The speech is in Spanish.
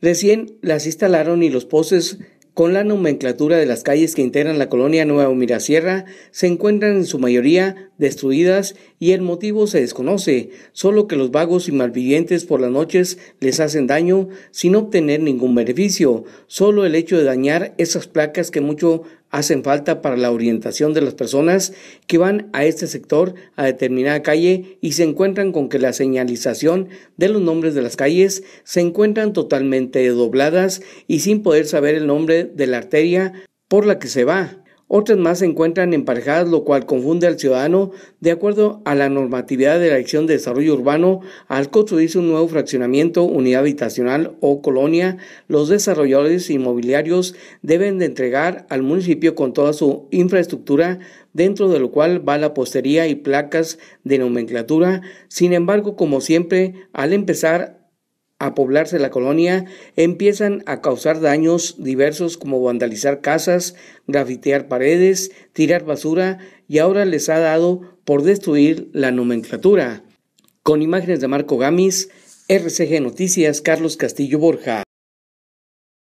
Recién las instalaron y los postes con la nomenclatura de las calles que integran la colonia Nueva Mirasierra se encuentran en su mayoría destruidas y el motivo se desconoce, solo que los vagos y malvivientes por las noches les hacen daño sin obtener ningún beneficio, solo el hecho de dañar esas placas que mucho hacen falta para la orientación de las personas que van a este sector, a determinada calle, y se encuentran con que la señalización de los nombres de las calles se encuentran totalmente dobladas y sin poder saber el nombre de la arteria por la que se va otras más se encuentran emparejadas, lo cual confunde al ciudadano. De acuerdo a la normatividad de la Acción de Desarrollo Urbano, al construirse un nuevo fraccionamiento, unidad habitacional o colonia, los desarrolladores inmobiliarios deben de entregar al municipio con toda su infraestructura, dentro de lo cual va la postería y placas de nomenclatura. Sin embargo, como siempre, al empezar a poblarse la colonia, empiezan a causar daños diversos como vandalizar casas, grafitear paredes, tirar basura y ahora les ha dado por destruir la nomenclatura. Con imágenes de Marco Gamis, RCG Noticias, Carlos Castillo Borja.